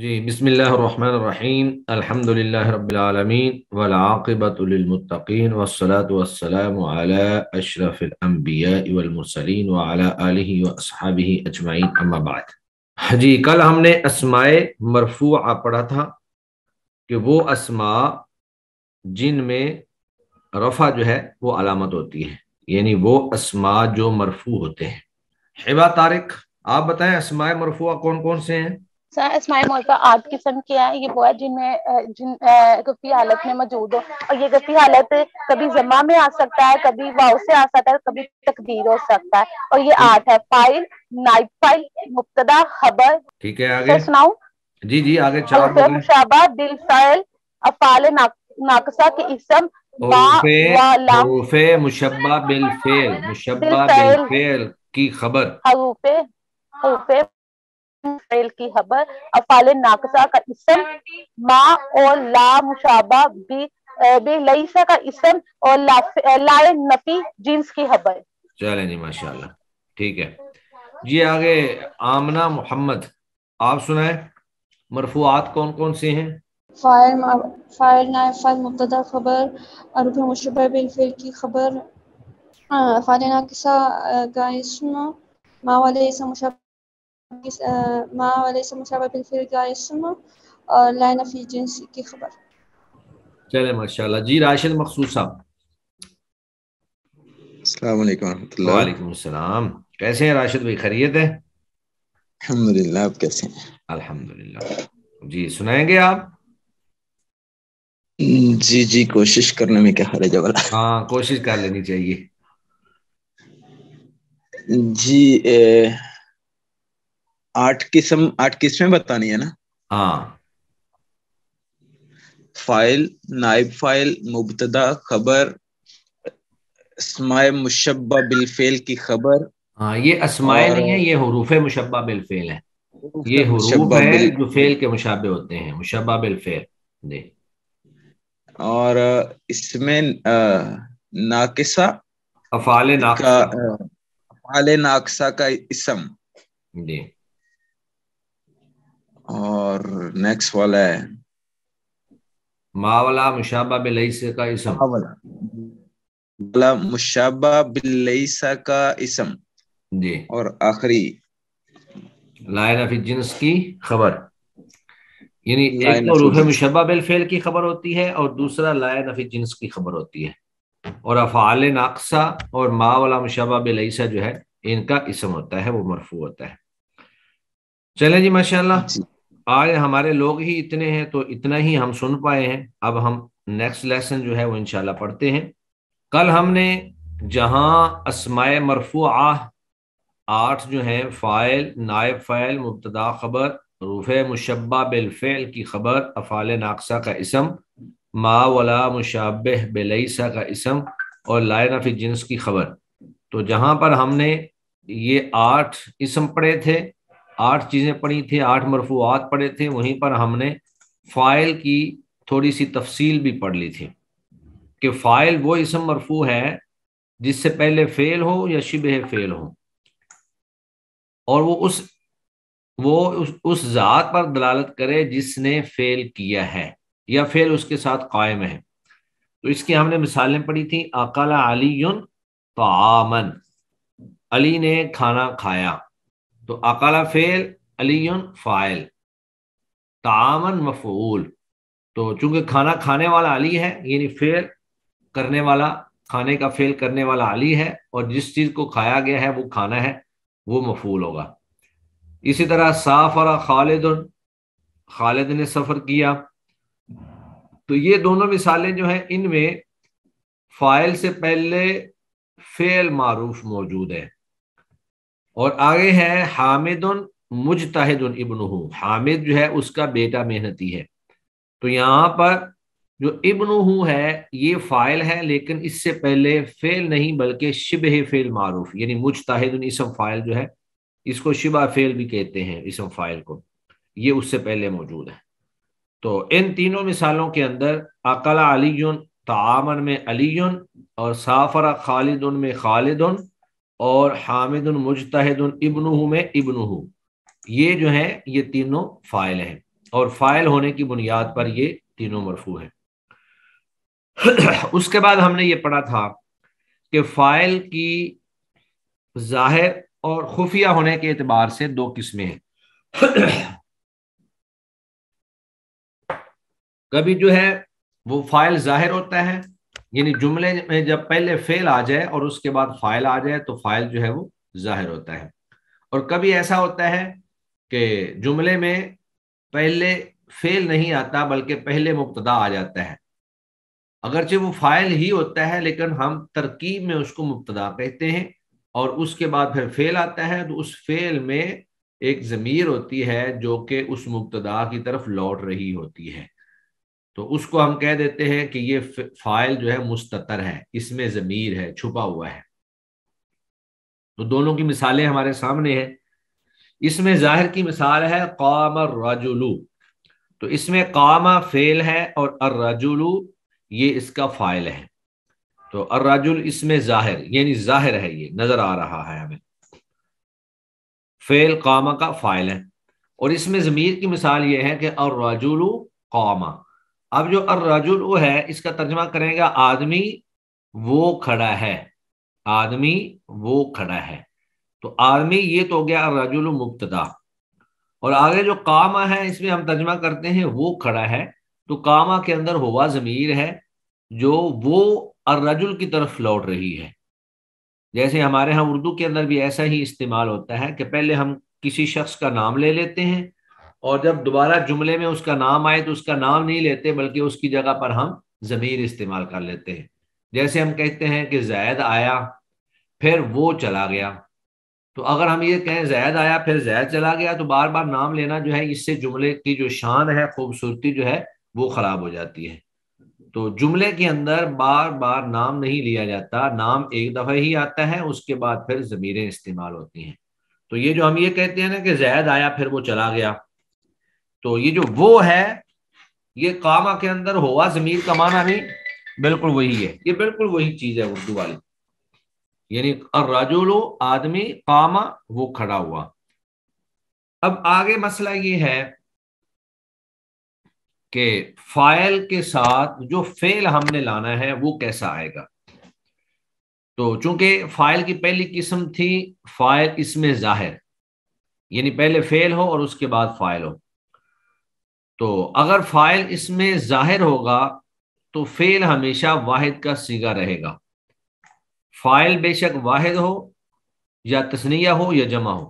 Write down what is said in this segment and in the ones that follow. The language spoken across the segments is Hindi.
जी बिसमीम अल्हम्दुलिल्लाह रब्बिलालमीन वलाक़िबतुलमतकीन वसलातम अशरफ़िलम्बियामरसलिन वाली वसहाबी अजमाइन अम्माबाद जी कल हमने असमाय मरफू पढ़ा था कि वो असमा में रफ़ा जो है वो अलामत होती है यानी वो असमा जो मरफू होते हैं हिबा तारिक आप बताएं असमाय मरफू कौन कौन से हैं इसमाइल मोल का आठ किस्म के हैं ये वो है जिनमें जिन गफी हालत में मौजूद हो और ये गफी हालत कभी जमा में आ सकता है कभी वाव से आ सकता है कभी तकदीर हो सकता है और ये आठ है फाइल नाइब फाइल मुब्तदा खबर ठीक है आगे सुनाऊ जी जी आगे चार मुशाबा दिल फाइल अफाल नाकसा के इसम मुशबा बिल फेल मुशबा बिल फेल की खबर हरूफे हाँ, हरूफे फेल की खबर अफाल नाकसा का इसम मा और ला मुशाबा भी बे लईसा का इसम और ला, लाए नफी जींस की खबर चले जी माशाल्लाह ठीक है जी आगे आमना मोहम्मद आप सुनाए मरफूआत कौन कौन सी हैं फायर फायर नायफाल मुबतदा खबर अरूप मुशबा बिलफिल की खबर फाल नाकसा का इसम मा वाले इसम मुशब ما وليس متربط في الرجال السمر और लाइन ऑफ एजेंसी की खबर चले माशाल्लाह जी राशिद मखसूस साहब अस्सलाम वालेकुम वालेकुम अस्सलाम कैसे हैं राशिद भाई खैरियत है अल्हम्दुलिल्लाह आप कैसे हैं अल्हम्दुलिल्लाह जी सुनाएंगे आप जी जी कोशिश करने में क्या हर जवाब हाँ कोशिश कर लेनी चाहिए जी ए, आठ किस्म आठ किस्में बतानी है ना हाँ फाइल नाइब फाइल मुबतदा खबर असमाय मुशब्बा बिलफेल की खबर हाँ ये असमाय नहीं है ये हरूफ मुशब्बा बिलफेल है ये हरूफ है जो फेल के मुशाबे होते हैं मुशब्बा बिलफेल जी और इसमें नाकिसा अफाल नाकसा अफाल नाकसा का इसम जी और नेक्स्ट वाला है मावला मुशाबा बिलईसा का इसम मावला मुशाबा बिलईसा का इसम जी और आखिरी लाइन ऑफ जिन्स की खबर यानी एक तो रूह मुशबा फेल की खबर होती है और दूसरा लाइन ऑफ जिन्स की खबर होती है और अफ़ाल नाकसा और मावला मुशबा बिलईसा जो है इनका इसम होता है वो मरफू होता है चले जी माशाल्लाह आज हमारे लोग ही इतने हैं तो इतना ही हम सुन पाए हैं अब हम नेक्स्ट लेसन जो है वो इंशाल्लाह पढ़ते हैं कल हमने जहां असमाय मरफू आह आठ जो हैं फ़ाइल नायब फ़ाइल मुबतदा खबर रूफ़ मुशबा बिलफ़ेल की खबर अफ़ाल नाकसा का इसम मावला मुशाब बिलईसा का इसम और लायन फिर जिन्स की खबर तो जहां पर हमने ये आठ इसम पढ़े थे आठ चीज़ें पढ़ी थी आठ मरफूआत पढ़े थे वहीं पर हमने फ़ाइल की थोड़ी सी तफसील भी पढ़ ली थी कि फ़ाइल वो इसम मरफू है जिससे पहले फ़ेल हो या शिब फ़ेल हो और वो उस वो उस, उस ज़ात पर दलालत करे जिसने फ़ेल किया है या फ़ेल उसके साथ कायम है तो इसकी हमने मिसालें पढ़ी थी अकल अली तो अली ने खाना खाया तो अकला फेल अली फ़ाइल तामन मफूल तो चूंकि खाना खाने वाला अली है यानी फेल करने वाला खाने का फेल करने वाला अली है और जिस चीज़ को खाया गया है वो खाना है वो मफूल होगा इसी तरह और खालिद खालिद ने सफ़र किया तो ये दोनों मिसालें जो हैं इनमें फ़ाइल से पहले फेल मारूफ मौजूद है और आगे है हामिदन मुजताहिद इबनहू हामिद जो है उसका बेटा मेहनती है तो यहाँ पर जो इबनहू है ये फाइल है लेकिन इससे पहले फेल नहीं बल्कि शिबह फेल मारूफ यानी मुजताहिद इसम फाइल जो है इसको शिबा फेल भी कहते हैं इसम फाइल को ये उससे पहले मौजूद है तो इन तीनों मिसालों के अंदर अकला अली तामन में अली और साफरा खालिद में खालिदन और हामिद मुजतहद इबनू में इबनू ये जो है ये तीनों फाइल हैं और फाइल होने की बुनियाद पर ये तीनों मरफू हैं उसके बाद हमने ये पढ़ा था कि फाइल की जाहिर और खुफिया होने के एतबार से दो किस्में हैं कभी जो है वो फाइल जाहिर होता है यानी जुमले में जब पहले फेल आ जाए और उसके बाद फाइल आ जाए तो फाइल जो है वो जाहिर होता है और कभी ऐसा होता है कि जुमले में पहले फेल नहीं आता बल्कि पहले मुबतदा आ जाता है अगरचे वो फाइल ही होता है लेकिन हम तरकीब में उसको मुबतदा कहते हैं और उसके बाद फिर फेल आता है तो उस फेल में एक ज़मीर होती है जो कि उस मुबतदा की तरफ लौट रही होती है तो उसको हम कह देते हैं कि ये फाइल जो है मुस्तर है इसमें ज़मीर है छुपा हुआ है तो दोनों की मिसालें हमारे सामने हैं इसमें जाहिर की मिसाल है काम राजुलू तो इसमें कामा फेल है और अर्राजुलू ये इसका फाइल है तो अर्राजुल इसमें जाहिर यानी जाहिर है ये नजर आ रहा है हमें फेल कामा का फाइल है और इसमें जमीर की मिसाल ये है कि अर्राजुलू कामा अब जो अर्रजुल वो है इसका तर्जमा करेगा आदमी वो खड़ा है आदमी वो खड़ा है तो आदमी ये तो हो गया अर्रजुल मुक्तदा और आगे जो कामा है इसमें हम तर्जमा करते हैं वो खड़ा है तो कामा के अंदर हुआ जमीर है जो वो अर्रजुल की तरफ लौट रही है जैसे हमारे यहाँ उर्दू के अंदर भी ऐसा ही इस्तेमाल होता है कि पहले हम किसी शख्स का नाम ले लेते हैं और जब दोबारा जुमले में उसका नाम आए तो उसका नाम नहीं लेते बल्कि उसकी जगह पर हम ज़मीर इस्तेमाल कर लेते हैं जैसे हम कहते हैं कि जैद आया फिर वो चला गया तो अगर हम ये कहें जैद आया फिर जैद चला गया तो बार बार नाम लेना जो है इससे जुमले की जो शान है खूबसूरती जो है वो ख़राब हो जाती है तो जुमले के अंदर बार बार नाम नहीं लिया जाता नाम एक दफ़ा ही आता है उसके बाद फिर ज़मीरें इस्तेमाल होती हैं तो ये जो हम ये कहते हैं ना कि जैद आया फिर वो चला गया तो ये जो वो है ये कामा के अंदर हुआ जमीर का माना भी बिल्कुल वही है ये बिल्कुल वही चीज है उर्दू वाली यानी राजोलो आदमी कामा वो खड़ा हुआ अब आगे मसला ये है कि फाइल के साथ जो फेल हमने लाना है वो कैसा आएगा तो चूंकि फाइल की पहली किस्म थी फाइल इसमें जाहिर यानी पहले फेल हो और उसके बाद फाइल हो तो अगर फाइल इसमें जाहिर होगा तो फेल हमेशा वाहिद का सीगा रहेगा फाइल बेशक वाहिद हो या तस्निया हो या जमा हो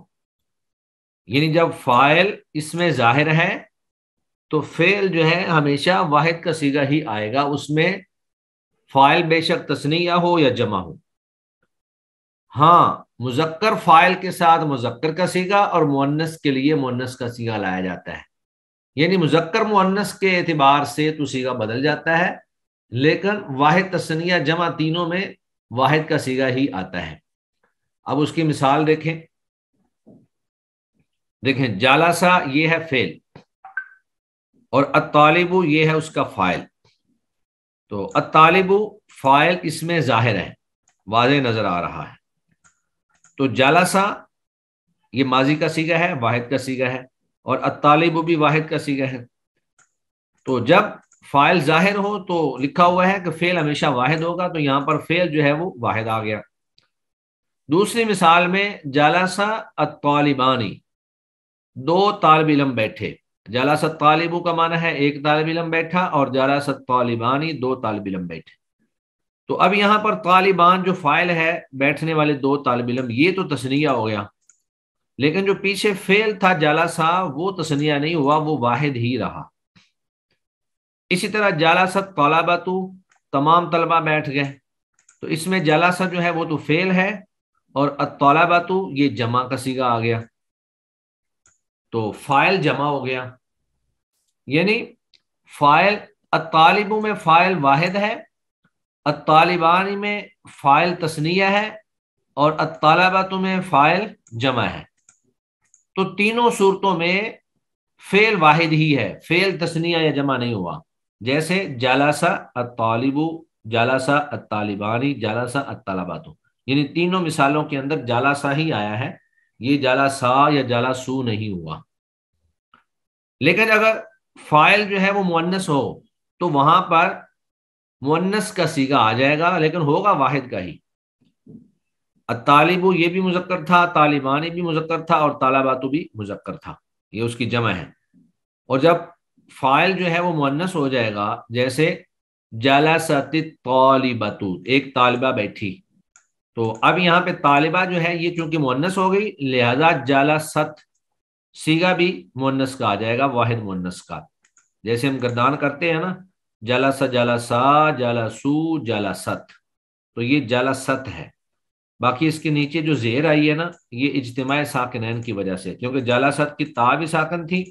यानी जब फाइल इसमें जाहिर है तो फेल जो है हमेशा वाहिद का सीगा ही आएगा उसमें फाइल बेशक तस्निया हो या जमा हो हाँ मुजक्कर फाइल के साथ मुजक्कर का सीगा और मुन्नस के लिए मुन्नस का सीगा लाया जाता है यानी मुजक्कर मुन्नस के एतबार से तो सीगा बदल जाता है लेकिन वाहिद तसनिया जमा तीनों में वाहिद का सीगा ही आता है अब उसकी मिसाल देखें देखें जालासा ये है फेल और अतालिबू ये है उसका फाइल तो अतालिबू फाइल इसमें जाहिर है वाज नजर आ रहा है तो जालासा ये माजी का सीगा है वाहिद का सीगा है और अतालिब भी वाहिद का सीगा है तो जब फाइल जाहिर हो तो लिखा हुआ है कि फेल हमेशा वाहिद होगा तो यहाँ पर फेल जो है वो वाहिद आ गया दूसरी मिसाल में जालासा अतालिबानी दो तालब इलम बैठे जालासा तालिबू का माना है एक तालब इलम बैठा और जालासा तालिबानी दो तालब इलम बैठे तो अब यहां पर तालिबान जो फाइल है बैठने वाले दो तालब इलम ये तो तस्निया हो गया लेकिन जो पीछे फेल था जाला सा वो तसनिया नहीं हुआ वो वाहिद ही रहा इसी तरह जालासा तोलाबा तो तमाम तलबा बैठ गए तो इसमें जालासा जो है वो तो फेल है और अतलाबा तो ये जमा का सीगा आ गया तो फाइल जमा हो गया यानी फाइल अतालिबों में फाइल वाहिद है अतालिबानी में फाइल तस्निया है और अतालबा में फाइल जमा है तो तीनों सूरतों में फेल वाहिद ही है फेल तस्निया या जमा नहीं हुआ जैसे जालासा अतालिबू जालासा अतालिबानी जालासा अतालबातो यानी तीनों मिसालों के अंदर जालासा ही आया है ये जालासा या जालासू नहीं हुआ लेकिन अगर फाइल जो है वो मुन्नस हो तो वहां पर मुन्नस का सीगा आ जाएगा लेकिन होगा वाहिद का ही तालिब ये भी मुजक्कर था तालिबानी भी मुजक्कर था और तालाबातु भी मुजक्कर था ये उसकी जमा है और जब फाइल जो है वो मुन्नस हो जाएगा जैसे जला तालिबातु एक तालिबा बैठी तो अब यहाँ पे तालिबा जो है ये चूंकि मुन्नस हो गई लिहाजा सत सीगा भी मुन्नस का आ जाएगा वाहिद मुन्नस का जैसे हम गर्दान करते हैं ना जला सू जलासू सत तो ये सत है बाकी इसके नीचे जो जेर आई है ना ये इजतमाय साकिनैन की वजह से क्योंकि जलासत की ता भी साकन थी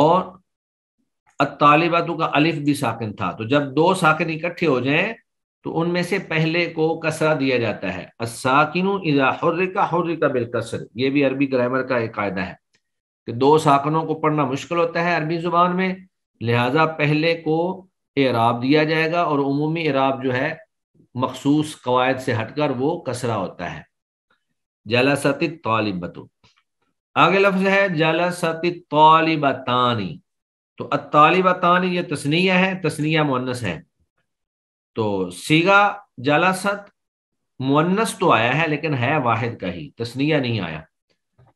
और अतालिबातु का अलिफ भी साकिन था तो जब दो साकिन इकट्ठे हो जाएं तो उनमें से पहले को कसरा दिया जाता है असाकिन इजा हर्रिका हर्रिका बिलकसर ये भी अरबी ग्रामर का एक कायदा है कि दो साकनों को पढ़ना मुश्किल होता है अरबी जुबान में लिहाजा पहले को एराब दिया जाएगा और उमूमी एराब जो है मखसूस कवायद से हटकर वो कसरा होता है जलसति तालिबतु आगे लफ्ज है जलसति तालिबतानी तो अतालिबतानी ये तस्निया है तस्निया मुन्नस है तो सीगा जलासत मुन्नस तो आया है लेकिन है वाहिद का ही तस्निया नहीं आया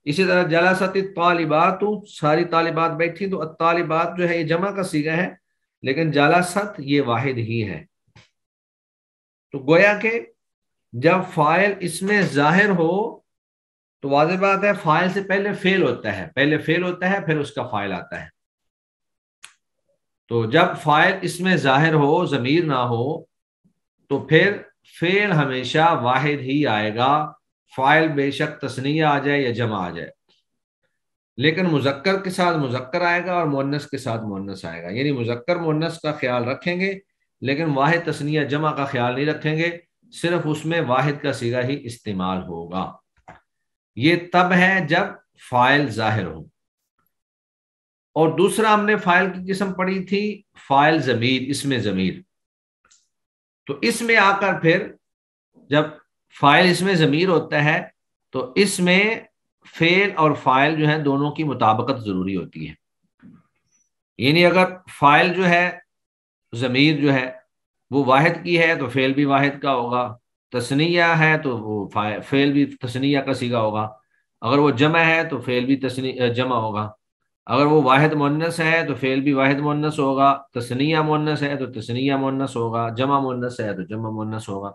इसी तरह जलासती तालिबात सारी तालिबात बैठी तो अतालिबात जो है ये जमा का सीगा है लेकिन जलासत ये वाहिद ही है तो गोया के जब फाइल इसमें जाहिर हो तो वाज बात है फाइल से पहले फेल होता है पहले फेल होता है फिर उसका फाइल आता है तो जब फाइल इसमें जाहिर हो जमीर ना हो तो फिर फेल हमेशा वाहिद ही आएगा फाइल बेशक तस्निया आ जाए या जमा आ जाए लेकिन मुजक्कर के साथ मुजक्कर आएगा और मोनस के साथ मोनस आएगा यानी मुजक्कर मुन्नस का ख्याल रखेंगे लेकिन वाहिद तस्निया जमा का ख्याल नहीं रखेंगे सिर्फ उसमें वाहिद का सीधा ही इस्तेमाल होगा ये तब है जब फाइल जाहिर हो और दूसरा हमने फाइल की किस्म पढ़ी थी फाइल जमीर इसमें जमीर तो इसमें आकर फिर जब फाइल इसमें जमीर होता है तो इसमें फेल और फाइल जो है दोनों की मुताबकत जरूरी होती है यानी अगर फाइल जो है ज़मीर जो है वो वाहिद की है तो फेल भी वाहिद का होगा तस्निया है तो वो फेल भी तस्निया का सीगा होगा अगर वो जमा है तो फेल भी तस्नी जमा होगा अगर वो वाहिद मोनस है तो फेल भी वाहिद मोनस होगा तस्निया मोनस है तो तस्निया मोनस होगा जमा मोनस है तो जमा मोनस होगा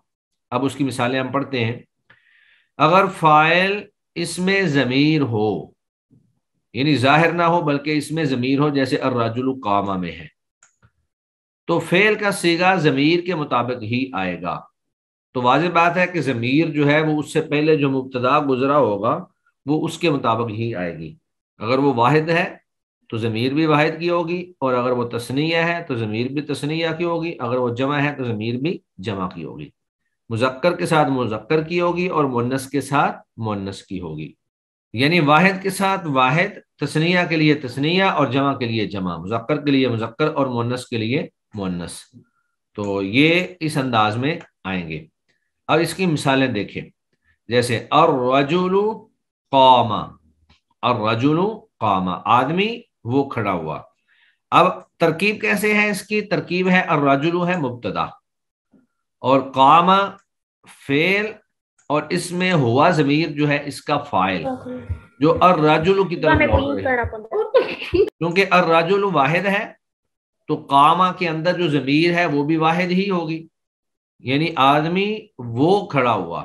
अब उसकी मिसालें हम पढ़ते हैं अगर फ़ाइल इसमें ज़मीर हो यानी जाहिर ना हो बल्कि इसमें ज़मीर हो जैसे अर्राजुल कामा में है तो फेल का सीगा ज़मीर के मुताबिक ही आएगा तो वाज बात है कि ज़मीर जो है वो उससे पहले जो मुबतदा गुजरा होगा वो उसके मुताबिक ही आएगी अगर वो वाहिद है तो ज़मीर भी वाहिद की होगी और अगर वो तस्निया है तो ज़मीर भी तस्निया की होगी अगर वो जमा है तो ज़मीर भी जमा की होगी मुजक्कर के साथ मुजक्कर की होगी और मुन्नस के साथ मुन्नस की होगी यानी वाहिद के साथ वाहिद तस्निया के लिए तस्निया और जमा के लिए जमा मुजक्कर के लिए मुजक्कर और मुन्नस के लिए मुन्नस तो ये इस अंदाज में आएंगे अब इसकी मिसालें देखें जैसे अर रजुलु कौमा और रजुलु कौमा आदमी वो खड़ा हुआ अब तरकीब कैसे है इसकी तरकीब है और रजुलु है मुबतदा और कामा फेल और इसमें हुआ जमीर जो है इसका फाइल जो अर राजुल की तरफ क्योंकि अर राजुल वाहिद है तो कामा के अंदर जो जमीर है वो भी वाहिद ही होगी यानी आदमी वो खड़ा हुआ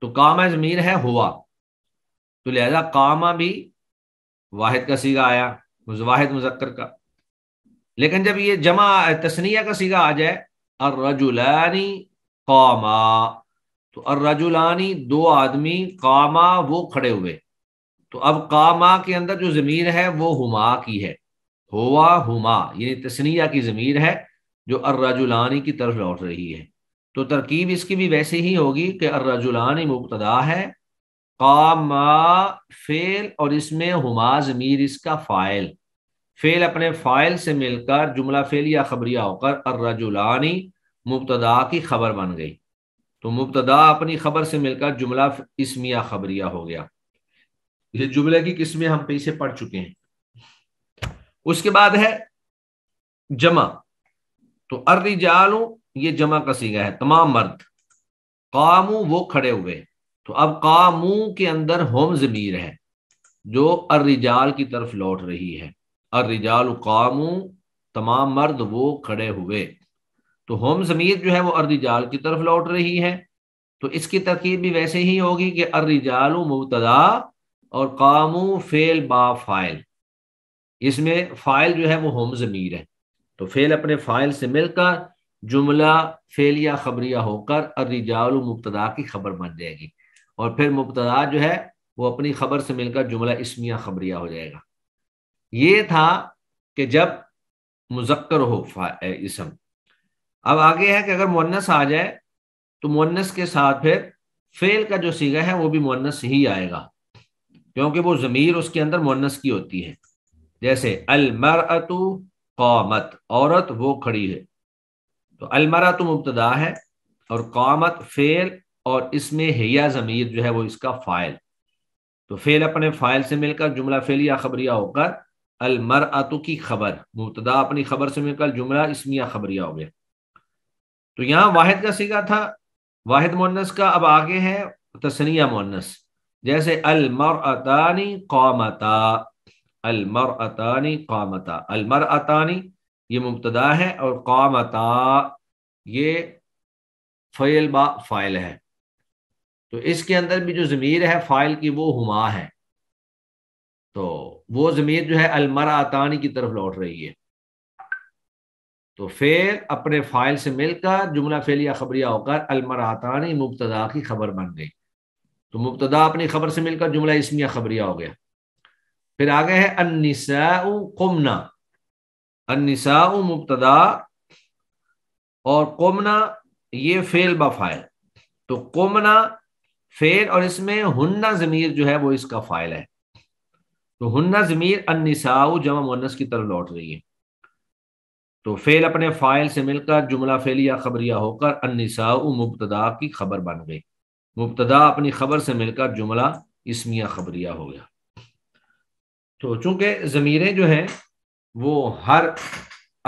तो कामा जमीर है हुआ तो लिहाजा कामा भी वाहिद का सीगा आया वाहिद मुजक्कर का लेकिन जब ये जमा तस्निया का सीगा आ जाए अर्रजुलानी कामा तो अर्रजुलानी दो आदमी कामा वो खड़े हुए तो अब कामा के अंदर जो जमीर है वो हुमा की है हुआ हुमा यानी तस्निया की ज़मीर है जो अर्रजुलानी की तरफ लौट रही है तो तरकीब इसकी भी वैसे ही होगी कि अर्रजुलानी मुबतदा है कामा फेल और इसमें हुमा ज़मीर इसका फ़ाइल फेल अपने फ़ाइल से मिलकर जुमला फेल या खबरिया होकर अर्रजुलानी मुबतदा की खबर बन गई तो मुबतदा अपनी खबर से मिलकर जुमला इसमिया खबरिया हो गया ये जुमले की किस्में हम पीछे पढ़ चुके हैं उसके बाद है जमा तो अर्रिजालू ये जमा का सीगा है तमाम मर्द कामू वो खड़े हुए तो अब कामू के अंदर होम जमीर है जो अर्रिजाल की तरफ लौट रही है अर्रिजाल कामू तमाम मर्द वो खड़े हुए तो होम जमीर जो है वो अर्रिजाल की तरफ लौट रही है तो इसकी तरकीब भी वैसे ही होगी कि अर्रिजाल मुबतदा और कामू फेल बा फाइल इसमें फाइल जो है वो होम ज़मीर है तो फेल अपने फाइल से मिलकर जुमला फेल या खबरिया होकर अरिजाल मुबतदा की खबर बन जाएगी और फिर मुबतदा जो है वो अपनी खबर से मिलकर जुमला इसमिया खबरिया हो जाएगा ये था कि जब मुजक्कर हो इसम अब आगे है कि अगर मुन्नस आ जाए तो मुन्नस के साथ फिर फेल का जो सीगा है वो भी मुन्नस ही आएगा क्योंकि वो ज़मीर उसके अंदर मुन्नस की होती है जैसे अतु कौमत औरत वो खड़ी है तो अलमरअतु मुबतदा है और कौमत फेल और इसमें हिया ज़मीर जो है वो इसका फ़ाइल तो फेल अपने फ़ाइल से मिलकर जुमला फेल या खबरिया होकर अतु की खबर मुबतदा अपनी खबर से मिलकर जुमला इसमिया खबरिया हो गया तो यहाँ वाहिद का सीगा था वाहिद मोनस का अब आगे है तसनिया मोनस जैसे अलमरतानी कौमता अलमर अतानी कामता अलमर अतानी ये मुबतदा है और कामता ये फ़ैल बा फ़ाइल है तो इसके अंदर भी जो ज़मीर है फ़ाइल की वो हुमा है तो वो ज़मीर जो है अलमर अतानी की तरफ लौट रही है तो फेल अपने फ़ाइल से मिलकर जुमला फेलिया खबरिया होकर अलमर अतानी मुबतदा की खबर बन गई तो मुबतदा अपनी खबर से मिलकर जुमला इसमिया खबरिया हो गया फिर आगे है अनिसा कुमना मुबतदा और कोमना ये फेल बफाइल तो कोमना फेल और इसमें हुन्ना जमीर जो है वो इसका फाइल है तो हुन्ना जमीर अनिसाऊ जमा मुन्नस की तरफ लौट रही है तो फेल अपने फाइल से मिलकर जुमला फेलिया खबरिया होकर अनिसाऊ मुबतदा की खबर बन गई मुबतदा अपनी खबर से मिलकर जुमला इसमिया खबरिया हो गया तो चूंकि ज़मीरें जो हैं वो हर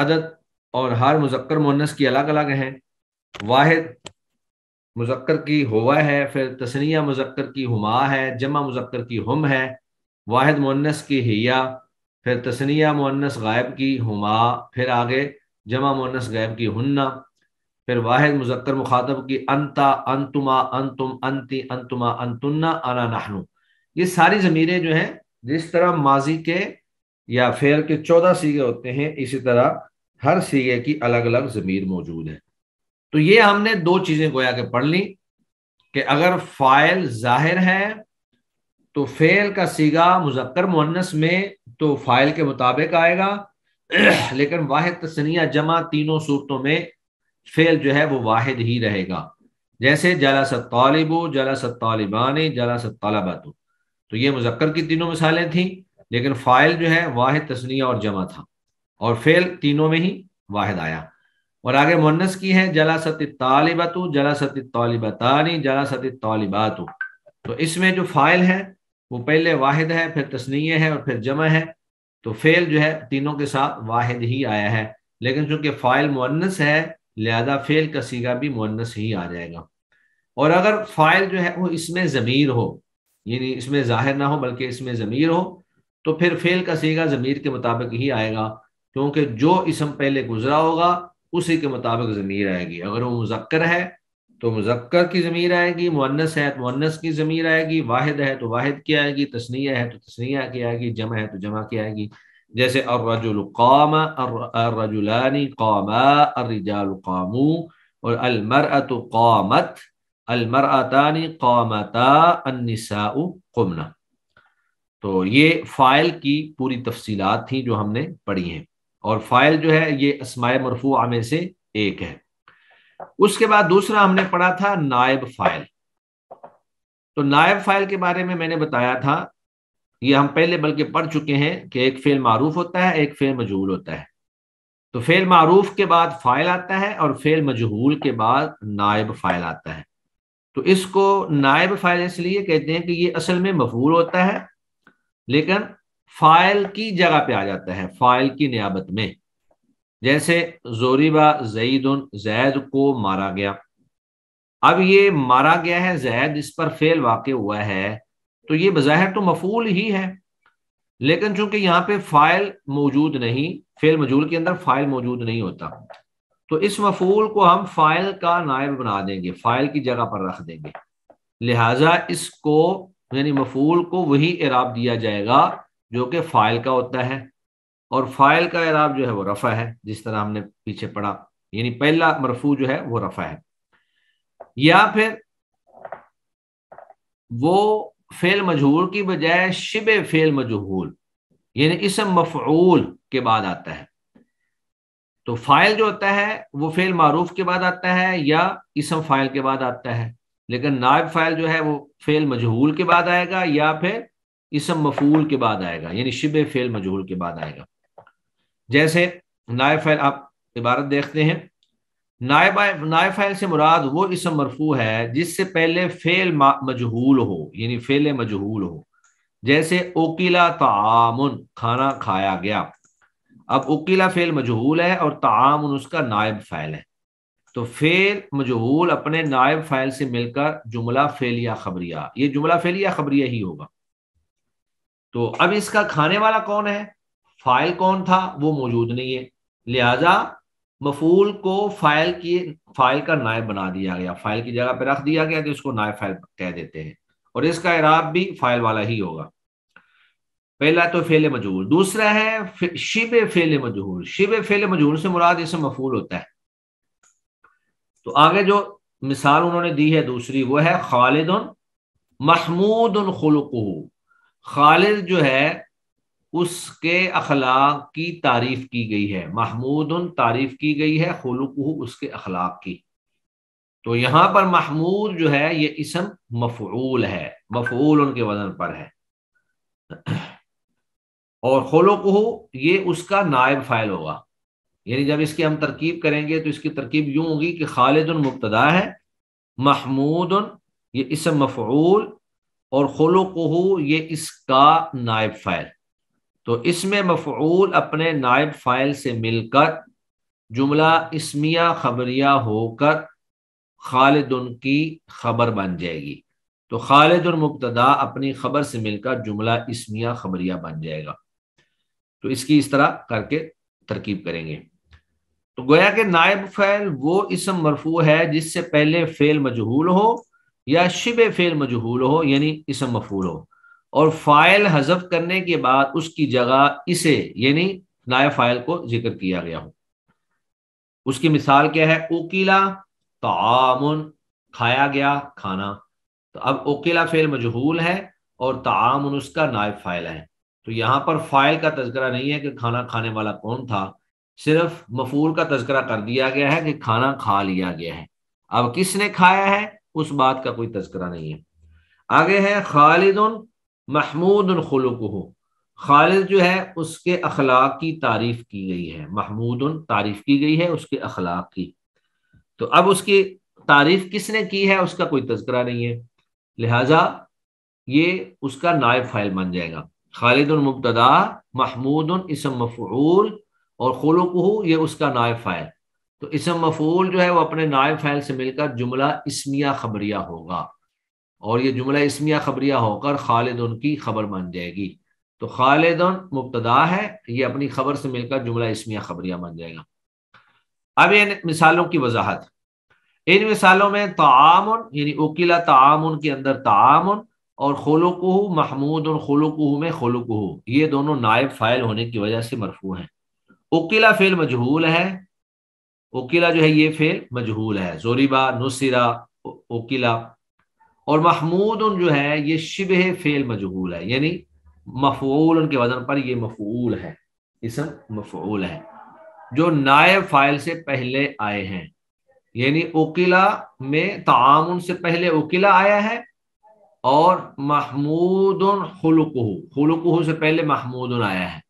अदद और हर मुजक्र मुनस की अलग अलग हैं वाहिद मुजक्र की होवा है फिर तसनिया मुजक्र की हुमा है जमा मुजक्र की हम है वाहिद मुनस की हिया फिर तसनिया मुनस गायब की हुमा फिर आगे जमा मुनस गायब की हन्ना फिर वाहिद मुजक्र मुखातब की अंता अंतुमा अंतुम अंति अंतुमा अंतुन्ना अना नाहनु ये सारी ज़मीरें जो हैं जिस तरह माजी के या फेल के चौदह सीगे होते हैं इसी तरह हर सीगे की अलग अलग जमीर मौजूद है तो ये हमने दो चीजें गोया के पढ़ ली कि अगर फाइल जाहिर है तो फेल का सीगा मुजक्कर मुन्नस में तो फाइल के मुताबिक आएगा लेकिन वाहिद तसनिया जमा तीनों सूरतों में फेल जो है वो वाहिद ही रहेगा जैसे जला सत्तालिबो जला तालिबानी जला सत्तालबातु तो ये मुजक्कर की तीनों मिसालें थी लेकिन फाइल जो है वाहिद तस्निया और जमा था और फेल तीनों में ही वाहिद आया और आगे मुन्नस की है जलासत तालिबतु जलासत तालिबतानी जलासत तालिबातु तो इसमें जो फाइल है वो पहले वाहिद है फिर तस्नीय है और फिर जमा है तो फेल जो है तीनों के साथ वाहिद ही आया है लेकिन चूंकि फाइल मुन्नस है लिहाजा फेल का सीगा भी मुन्नस ही आ जाएगा और अगर फाइल जो है वो इसमें ज़मीर हो यानी इसमें जाहिर ना हो बल्कि इसमें ज़मीर हो तो फिर फेल का सीगा ज़मीर के मुताबिक ही आएगा क्योंकि जो इसम पहले गुजरा होगा उसी के मुताबिक ज़मीर आएगी अगर वो मुजक्कर है तो मुजक्कर की ज़मीर आएगी मुन्नस है तो मुन्नस की ज़मीर आएगी वाहिद है तो वाहिद की आएगी तस्निया है तो तस्निया की आएगी जमा है तो जमा की आएगी जैसे अर्रजुल काम अर्रजुलानी कामा अर्रिजाल कामू और अलमरअत कामत अलमरतानी कौमता तो ये फ़ाइल की पूरी तफसीलात थी जो हमने पढ़ी हैं और फ़ाइल जो है ये असमाय मरफू में से एक है उसके बाद दूसरा हमने पढ़ा था नायब फ़ाइल तो नायब फ़ाइल के बारे में मैंने बताया था ये हम पहले बल्कि पढ़ चुके हैं कि एक फ़ेल मारूफ होता है एक फ़ेल मजहूल होता है तो फ़ेल मारूफ के बाद फ़ाइल आता है और फ़ेल मजहूल के बाद नायब फ़ाइल आता है तो इसको नायब फाइल इसलिए कहते हैं कि ये असल में मफूल होता है लेकिन फाइल की जगह पे आ जाता है फाइल की नियाबत में जैसे जोरीबा जईद जैद को मारा गया अब ये मारा गया है जैद इस पर फेल वाक़ हुआ है तो ये बज़ाहिर तो मफूल ही है लेकिन चूंकि यहाँ पे फाइल मौजूद नहीं फेल मजूल के अंदर फाइल मौजूद नहीं होता तो इस मफूल को हम फाइल का नायब बना देंगे फाइल की जगह पर रख देंगे लिहाजा इसको यानी मफूल को वही इराब दिया जाएगा जो कि फाइल का होता है और फाइल का इराब जो है वो रफ़ा है जिस तरह हमने पीछे पढ़ा यानी पहला मरफू जो है वो रफ़ा है या फिर वो फेल मजहूल की बजाय शिब फेल मजहूल यानी इसम मफूल के बाद आता है तो फाइल जो होता है वो फेल मारूफ के बाद आता है या इसम फाइल के बाद आता है लेकिन नायब फाइल जो है वो फेल मजहूल के बाद आएगा या फिर इसम मफूल के बाद आएगा यानी शिब फेल मजहूल के बाद आएगा जैसे नायब फाइल आप इबारत देखते हैं नायब नायब फाइल से मुराद वो इसम मरफू है जिससे पहले फेल मजहूल हो यानी फेल मजहूल हो जैसे ओकीला तामन खाना खाया गया अब उकीला फेल मजहूल है और तमाम उसका नायब फ़ैल है तो फेल मजहूल अपने नायब फ़ैल से मिलकर जुमला फेलिया खबरिया ये जुमला फेलिया खबरिया ही होगा तो अब इसका खाने वाला कौन है फाइल कौन था वो मौजूद नहीं है लिहाजा मफूल को फाइल की फाइल का नायब बना दिया गया फाइल की जगह पर रख दिया गया तो इसको नायब फाइल कह देते हैं और इसका इराब भी फाइल वाला ही होगा पहला तो फेले मजहूर दूसरा है शिब फेले मजहूर शिब फेले मजहूर से मुराद इसे मफूल होता है तो आगे जो मिसाल उन्होंने दी है दूसरी वो है खालिद उन महमूद खलुकू खालिद जो है उसके अखलाक की तारीफ की गई है महमूद उन तारीफ की गई है खलुकू उसके अखलाक की तो यहां पर महमूद जो है ये इसम मफूल है मफूल उनके वजन पर है और होलो ये उसका नायब फाइल होगा यानी जब इसकी हम तरकीब करेंगे तो इसकी तरकीब यूं होगी कि खालिद मुबतदा है महमूद ये इस मफूल और खलो ये इसका नायब फ़ाइल तो इसमें मफूल अपने नायब फ़ाइल से मिलकर जुमला इसमिया खबरिया होकर खालिद की खबर बन जाएगी तो खालिद मुबतदा अपनी खबर से मिलकर जुमला इसमिया खबरिया बन जाएगा तो इसकी इस तरह करके तरकीब करेंगे तो गोया के नायब फैल वो इसम मरफू है जिससे पहले फेल मजहूल हो या शिब फेल मजहूल हो यानी इसम मफूल हो और फाइल हजफ करने के बाद उसकी जगह इसे यानी नायब फाइल को जिक्र किया गया हो उसकी मिसाल क्या है ओकीला तामुन खाया गया खाना तो अब ओकीला फेल मजहूल है और तामन उसका नायब फाइल है तो यहाँ पर फाइल का तस्करा नहीं है कि खाना खाने वाला कौन था सिर्फ मफूल का तस्करा कर दिया गया है कि खाना खा लिया गया है अब किसने खाया है उस बात का कोई तस्करा नहीं है आगे है खालिद महमूद खलुक खालिद जो है उसके अखलाक की तारीफ की गई है महमूद तारीफ की गई है उसके अखलाक की तो अब उसकी तारीफ किसने की है उसका कोई तस्करा नहीं है लिहाजा ये उसका नायब फाइल बन जाएगा खालिद मुबतदा महमूद इसम मफूल और खलुकहू ये उसका नायब फायल तो इसम मफूल जो है वो अपने नायब फैल से मिलकर जुमला इसमिया खबरिया होगा और ये जुमला इसमिया खबरिया होकर खालिद उनकी खबर बन जाएगी तो खालिद मुबतदा है ये अपनी खबर से मिलकर जुमला इसमिया खबरिया बन जाएगा अब इन मिसालों की वजाहत इन मिसालों में तामन यानी उकीला तामन के अंदर तामन और खलुकहू महमूद और खलुकहू में खलुकहू ये दोनों नायब फाइल होने की वजह से मरफू हैं उकीला फेल मजहूल है उकीला जो है ये फेल मजहूल है जोरीबा नुसरा उकीला और महमूद जो है ये शिब फेल मजहूल है यानी मफूल उनके वजन पर ये मफूल है इसम मफूल है जो नायब फाइल से पहले आए हैं यानी उकीला में तामुन से पहले उकीला आया है और महमूद हलुकह से पहले महमूद आया है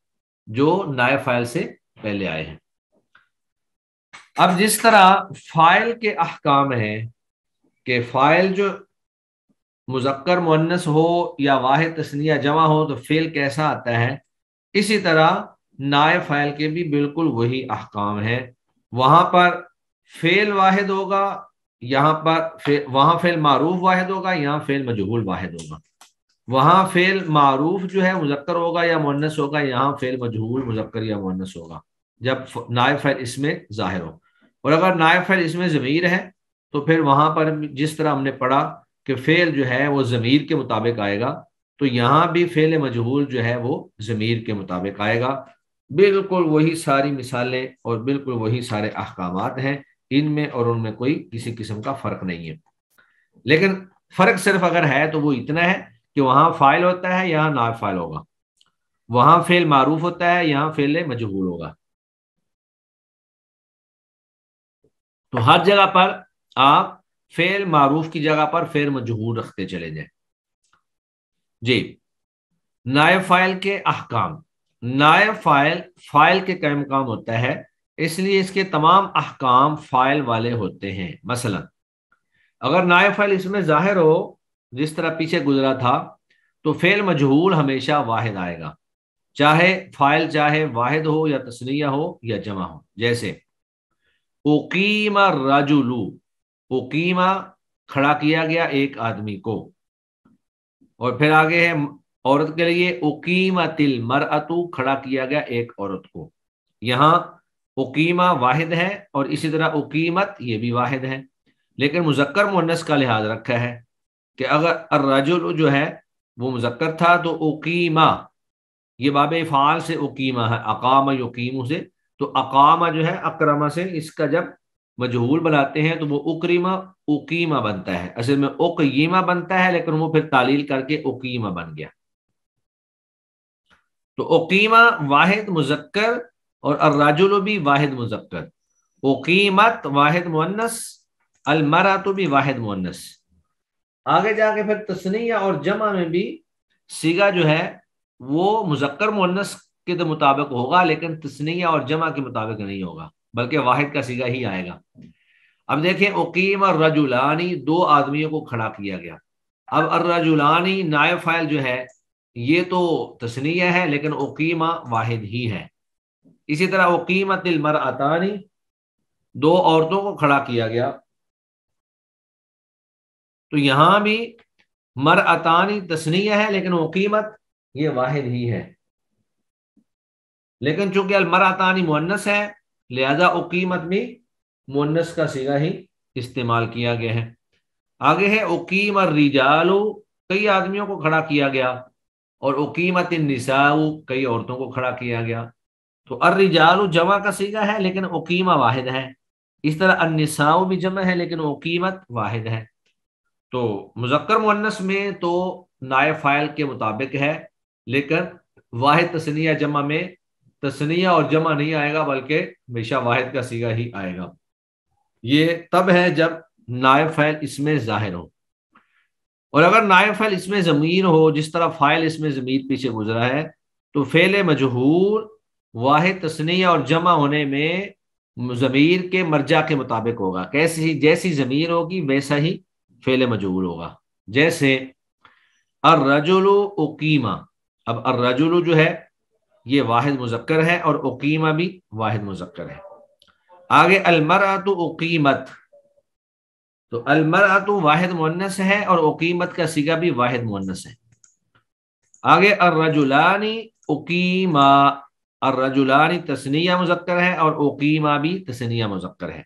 जो नायब फाइल से पहले आए हैं अब जिस तरह फाइल के अहकाम हैं कि फाइल जो मुजक्कर मुन्नस हो या वाह तस्निया जमा हो तो फेल कैसा आता है इसी तरह नायब फाइल के भी बिल्कुल वही अहकाम हैं वहां पर फेल वाहिद होगा यहाँ पर फे, वहां फेल मारूफ वाहिद होगा यहाँ फेल मजहूल वाहिद होगा वहां फेल मारूफ जो है मुजक्कर होगा या मुन्नस होगा यहाँ फेल मजहूल मुजक्कर या मुन्नस होगा जब नायब फेल इसमें जाहिर हो और अगर नायब फेल इसमें ज़मीर है तो फिर वहां पर जिस तरह हमने पढ़ा कि फेल जो है वो ज़मीर के मुताबिक आएगा तो यहाँ भी फेल मजहूल जो है वो ज़मीर के मुताबिक आएगा बिल्कुल वही सारी मिसालें और बिल्कुल वही सारे अहकाम हैं इनमें और उनमें कोई किसी किस्म का फर्क नहीं है लेकिन फर्क सिर्फ अगर है तो वो इतना है कि वहां फाइल होता है यहाँ ना फाइल होगा वहां फेल मारूफ होता है यहाँ फेल मजबूर होगा तो हर जगह पर आप फेल मारूफ की जगह पर फेल मजहूर रखते चले जाए जी नायब फाइल के अहकाम नायब फाइल फाइल के कई काम होता है इसलिए इसके तमाम अहकाम फाइल वाले होते हैं मसलन अगर नायब फाइल इसमें जाहिर हो जिस तरह पीछे गुजरा था तो फेल मजहूल हमेशा वाहिद आएगा चाहे फाइल चाहे वाहिद हो या तस्निया हो या जमा हो जैसे ओकीमा राजुलू ओकीमा खड़ा किया गया एक आदमी को और फिर आगे है औरत के लिए ओकीमा तिल मर खड़ा किया गया एक औरत को यहां उकीमा वाहिद है और इसी तरह उकीमत ये भी वाहिद है लेकिन मुजक्कर मुन्नस का लिहाज रखा है कि अगर अर्रजुल जो है वो मुजक्कर था तो उकीमा ये बाब फ़ाल से उकीमा है अकाम यकीम से तो अकामा जो है अक्रमा से इसका जब मजहूल बनाते हैं तो वो उक्रीमा उकीमा बनता है असल में उकीमा बनता है लेकिन वो फिर तालील करके उकीमा बन गया तो उकीमा वाहिद मुजक्कर और अर्राजुल भी वाहिद मुजक्कर उकीमत वाहिद मुन्नस अलमरा तो भी वाहिद मुन्नस आगे जाके फिर तस्निया और जमा में भी सीगा जो है वो मुजक्कर मुन्नस के तो मुताबिक होगा लेकिन तस्निया और जमा के मुताबिक नहीं होगा बल्कि वाहिद का सीगा ही आएगा अब देखें उकीम और रजुलानी दो आदमियों को खड़ा किया गया अब अर्रजुलानी नायब फाइल जो है ये तो तस्निया है लेकिन उकीमा वाहिद ही है इसी तरह वो कीमत मर अतानी दो औरतों को खड़ा किया गया तो यहां भी मर अतानी तस्नीय है लेकिन वो कीमत ये वाहिद ही है लेकिन चूंकि अलमर अतानी मुन्नस है लिहाजा वो कीमत भी मुन्नस का सिगा ही इस्तेमाल किया गया है आगे है उकीम और रिजालू कई आदमियों को खड़ा किया गया और उकीमत निसाऊ कई औरतों को खड़ा किया गया तो अर्रिजालु जमा का सीगा है लेकिन उकीमा वाहिद है इस तरह अनसाऊ भी जमा है लेकिन उकीमत वाहिद है तो मुजक्र मुन्नस में तो नाय फाइल के मुताबिक है लेकिन वाहिद तस्निया जमा में तस्निया और जमा नहीं आएगा बल्कि हमेशा वाहिद का सीगा ही आएगा ये तब है जब नायब फाइल इसमें जाहिर हो और अगर नायब फाइल इसमें ज़मीर हो जिस तरह फाइल इसमें ज़मीर पीछे गुजरा है तो फेले मजहूर वाहि तस्निया और जमा होने में जमीर के मर्जा के मुताबिक होगा कैसी जैसी जमीर होगी वैसा ही फेल मजबूर होगा जैसे अर्रजुल उकीमा अब अर्रजुल जो है ये वाहिद मुजक्कर है और उकीमा भी वाहिद मुजक्कर है आगे अलमरात उकीमत तो अलमरा वाहिद मुन्नस है और उकीमत का सिगा भी वाहिद मुन्नस है आगे अर्रजुलानी उकीमा अर्रजुलानी तस्निया मुजक्कर है और उकीमा भी तस्निया मुजक्कर है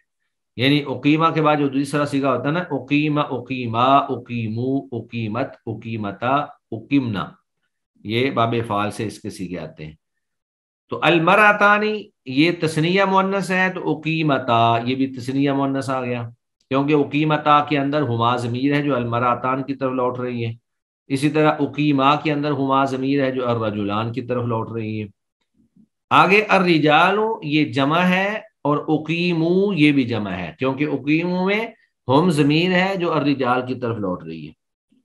यानी उकीमा के बाद जो दूसरा सीगा होता है ना उकीमा उकीमा ओकीमु उकीमत उकीमता उकीमना ये बाबे फाल से इसके सीखे आते हैं तो अलमरातानी ये तस्निया मुन्नस है तो उकीमता ये भी तस्निया मुन्नस आ गया क्योंकि उकीमता के अंदर हुमा ज़मीर है जो अलमरातान की तरफ लौट रही है इसी तरह उकीमा के अंदर हुमा ज़मीर है जो अर्रजुलान की तरफ लौट रही है आगे अर्रिजालो ये जमा है और उकीमू ये भी जमा है क्योंकि उकीमू में हम जमीर है जो अर्रिजाल की तरफ लौट रही है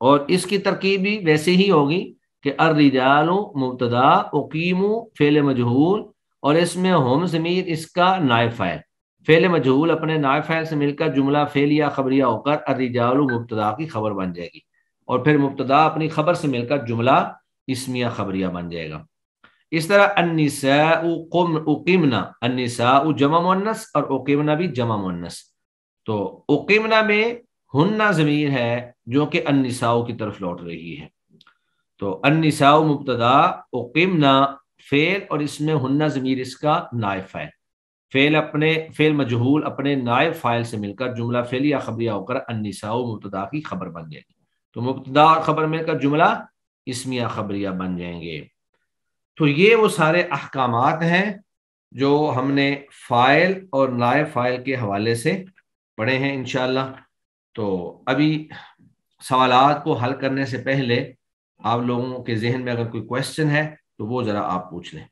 और इसकी तरकीब भी वैसे ही होगी कि अर्रिजालो मुबतदा उकीमू फेल मजहूल और इसमें हम जमीर इसका नायब फ़ैल फेल मजहूल अपने नायब से मिलकर जुमला फेल या खबरिया होकर अर्रिजाल मुबतदा की खबर बन जाएगी और फिर मुबतदा अपनी खबर से मिलकर जुमला इसमिया खबरिया बन जाएगा इस तरह अनिसमना अनिसा जमा मुन्नस और ओकेमना भी जमा मुन्नस तो ओकेमना में हन्ना ज़मीर है जो कि अनिसाओ की तरफ लौट रही है तो अनिसाओ मुबतदा ओकेमना फेल और इसमें हन्ना ज़मीर इसका नायब है फेल अपने फेल मजहूल अपने नायब फ़ाइल से मिलकर जुमला फेल या खबरिया होकर अनिसाओ मुबतदा की खबर बन जाएगी तो मुबतदा और खबर मिलकर जुमला इसमिया खबरिया बन जाएंगे तो ये वो सारे अहकाम हैं जो हमने फ़ाइल और नायब फ़ाइल के हवाले से पढ़े हैं इन तो अभी सवाल को हल करने से पहले आप लोगों के जहन में अगर कोई क्वेश्चन है तो वो ज़रा आप पूछ लें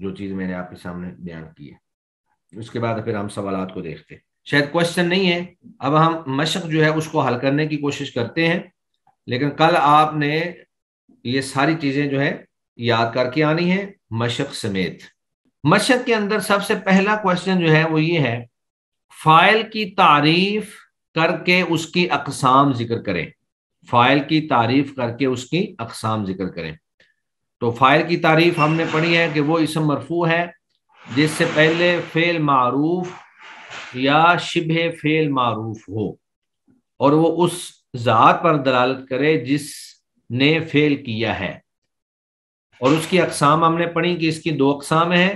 जो चीज़ मैंने आपके सामने बयान की है उसके बाद फिर हम सवाल को देखते हैं शायद क्वेश्चन नहीं है अब हम मशक जो है उसको हल करने की कोशिश करते हैं लेकिन कल आपने ये सारी चीज़ें जो है याद करके आनी है मशक समेत मशक के अंदर सबसे पहला क्वेश्चन जो है वो ये है फाइल की तारीफ करके उसकी अकसाम जिक्र करें फाइल की तारीफ करके उसकी अकसाम जिक्र करें तो फाइल की तारीफ हमने पढ़ी है कि वो इसम मरफू है जिससे पहले फेल मारूफ या शिब फेल मारूफ हो और वो उस ज़ात पर दलालत करे जिसने फेल किया है और उसकी अकसाम हमने पढ़ी कि इसकी दो अकसाम है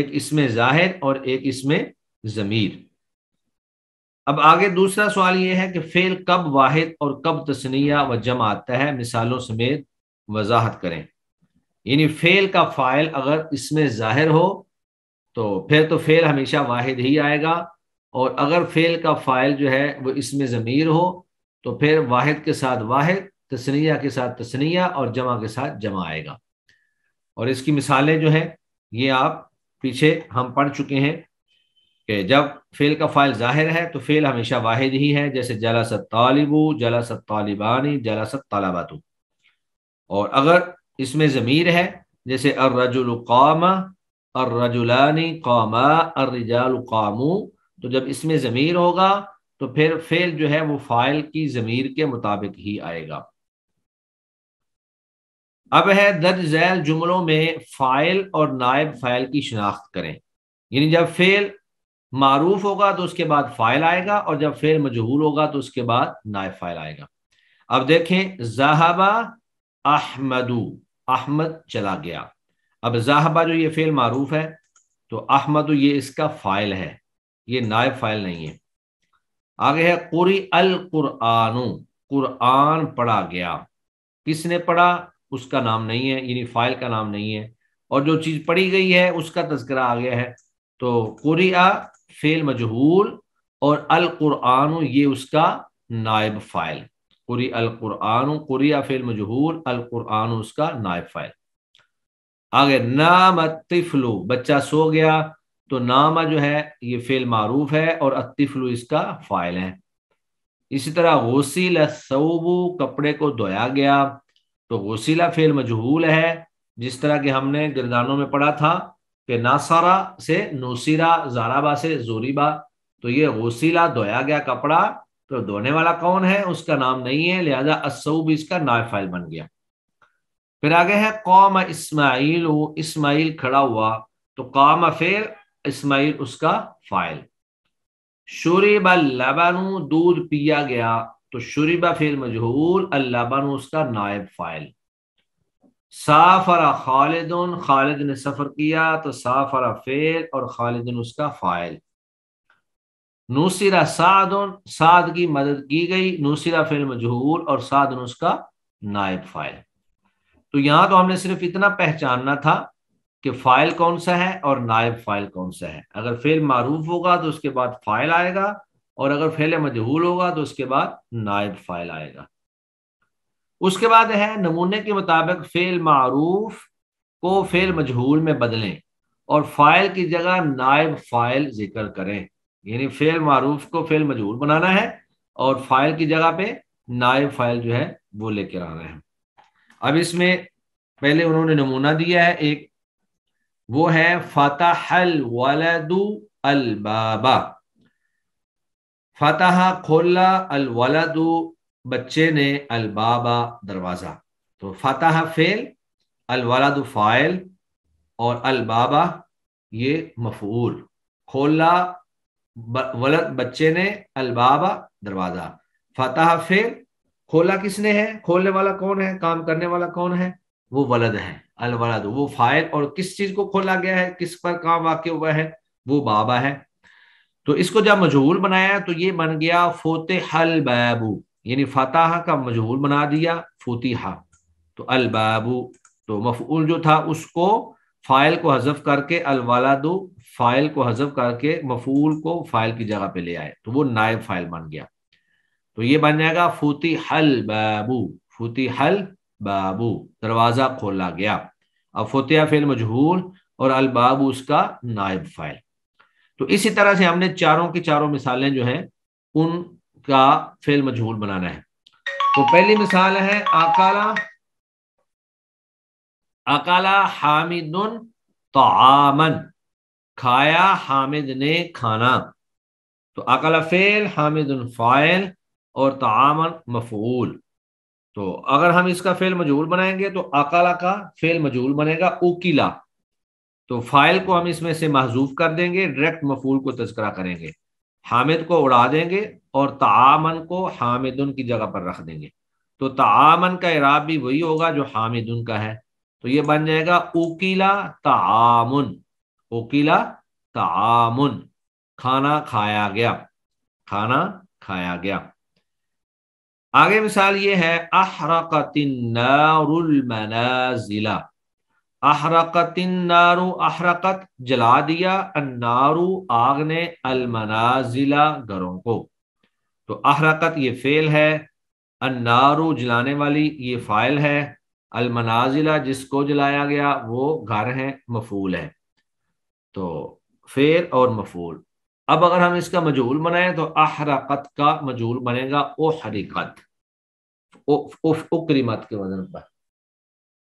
एक इसमें जाहिर और एक इसमें ज़मीर अब आगे दूसरा सवाल यह है कि फेल कब वाहिद और कब तस्निया व जम आता है मिसालों समेत वजाहत करें यानी फेल का फाइल अगर इसमें जाहिर हो तो फिर तो फेल हमेशा वाहिद ही आएगा और अगर फेल का फाइल जो है वो इसमें ज़मीर हो तो फिर वाहिद के साथ वाहिद तस्निया के साथ तस्निया और जमा के साथ जमा आएगा और इसकी मिसालें जो है ये आप पीछे हम पढ़ चुके हैं कि जब फेल का फाइल जाहिर है तो फेल हमेशा वाहिद ही है जैसे जलासत तालिबू जलासत तालिबानी जलासत तालाबातु और अगर इसमें ज़मीर है जैसे अर्रजुल कामा अर्रजुलानी कामा अर्रिजाल कामू तो जब इसमें ज़मीर होगा तो फिर फेल जो है वो फाइल की ज़मीर के मुताबिक ही आएगा अब है दर्ज झैल जुमलों में फ़ाइल और नायब फ़ाइल की शनाख्त करें यानी जब फेल मारूफ होगा तो उसके बाद फ़ाइल आएगा और जब फेल मजहूल होगा तो उसके बाद नायब फ़ाइल आएगा अब देखें जहाबा अहमदू अहमद चला गया अब जहाबा जो ये फेल मारूफ है तो अहमद ये इसका फ़ाइल है ये नायब फ़ाइल नहीं है आगे है कुरी अल कुरान कुरआन पढ़ा गया किसने पढ़ा उसका नाम नहीं है यानी फाइल का नाम नहीं है और जो चीज़ पढ़ी गई है उसका तस्करा आ गया है तो कुरिया फेल मजहूल और अल कुरान ये उसका नायब फाइल कुरी अल कुरान कुरिया फेल मजहूल अल कुरान उसका नायब फाइल आगे नाम अतिफलू बच्चा सो गया तो नामा जो है ये फेल मारूफ है और अतिफलू इसका फाइल है इसी तरह गौसील सूबू कपड़े को धोया गया तो गसीला फेल मजहूल है जिस तरह के हमने गिरदानों में पढ़ा था कि नासारा से नोसीरा जाराबा से जोरीबा तो ये गसीला धोया गया कपड़ा तो धोने वाला कौन है उसका नाम नहीं है लिहाजा असऊब इसका नायब फाइल बन गया फिर आगे है कौम इसमाइल इसमाइल खड़ा हुआ तो कौम फेल इसमाइल उसका फाइल शुरेब लबन दूध पिया गया तो शुरिबा फिल मजहूल अल्लाबन उसका नायब फाइल साफरा खालिदन खालिद ने सफ़र किया तो साफरा फेल और खालिदन उसका फाइल नूसरा सादन साद की मदद की गई नूसरा फेल मजहूल और सादन उसका नायब फाइल तो यहां तो हमने सिर्फ इतना पहचानना था कि फाइल कौन सा है और नायब फाइल कौन सा है अगर फेल मारूफ होगा तो उसके बाद फाइल आएगा और अगर फेल मजहूल होगा तो उसके बाद नायब फाइल आएगा उसके बाद है नमूने के मुताबिक फेल मारूफ को फेल मजहूल में बदलें और फाइल की जगह नायब फाइल जिक्र करें यानी फेल मारूफ को फेल मजहूल बनाना है और फाइल की जगह पे नायब फाइल जो है वो लेकर आना है अब इसमें पहले उन्होंने नमूना दिया है एक वो है फतहल वलदू अलबाबा फतह खोला अल वलदू बच्चे ने अल बाबा दरवाज़ा तो फतह फेल अल वलद फ़ाइल और अल बाबा ये मफूल खोला वलद बच्चे ने अल बाबा दरवाज़ा फतेह फेल खोला किसने है खोलने वाला कौन है काम करने वाला कौन है वो वलद है अल वलद वो फ़ाइल और किस चीज़ को खोला गया है किस पर काम वाक्य हुआ है वो बाबा है तो इसको जब मजहूल बनाया तो ये बन गया फोतह अल बैबू यानी फताह का मजहूल बना दिया फोतिहा तो अल बाबू तो मफूल जो था उसको फाइल को हजफ करके अलवालादो फाइल को हजफ करके मफूल को फाइल की जगह पे ले आए तो वो नायब फाइल बन गया तो ये बन जाएगा फूती हल बाबू फूती हल बाबू दरवाजा खोला गया अब फोतिया फेल मजहूल और अलबाबू उसका नायब फाइल तो इसी तरह से हमने चारों की चारों मिसालें जो हैं उनका फेल मजहूल बनाना है तो पहली मिसाल है अकाला अकाला हामिद आमन खाया हामिद ने खाना तो अकाला फेल हामिद फ़ाइल और तामन मफूल तो अगर हम इसका फेल मजहूल बनाएंगे तो अकाला का फेल मजहूल बनेगा उकीला तो फाइल को हम इसमें से महजूफ कर देंगे डायरेक्ट मफूल को तस्करा करेंगे हामिद को उड़ा देंगे और तामन को हामिदन की जगह पर रख देंगे तो तामन का इराब भी वही होगा जो हामिदन का है तो ये बन जाएगा उकीला तामन उकीला तामन खाना खाया गया खाना खाया गया आगे मिसाल ये है अहरकतिन नारुल अहरकतिन नारू अहरकत जला दिया अन्नारू आग ने अलमनाजिला घरों को तो अहरकत ये फेल है अन्नारू जलाने वाली ये फाइल है अलमनाजिला जिसको जलाया गया वो घर है मफूल है तो फेल और मफूल अब अगर हम इसका मजूल बनाएं तो अहरकत का मजूल बनेगा ओ हरिकत उक्रीमत के वजन पर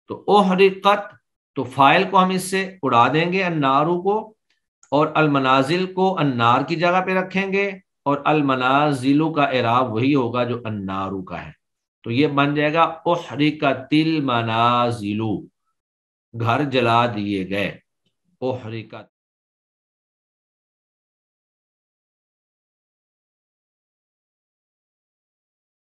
तो ओ हरिकत तो फाइल को हम इससे उड़ा देंगे अन्नारू को और अलमनाजिल को अन्नार की जगह पे रखेंगे और अलमनाजिलो का एराब वही होगा जो अन्नारू का है तो ये बन जाएगा ओहरी का तिल मनाजिलू घर जला दिए गए ओहरी का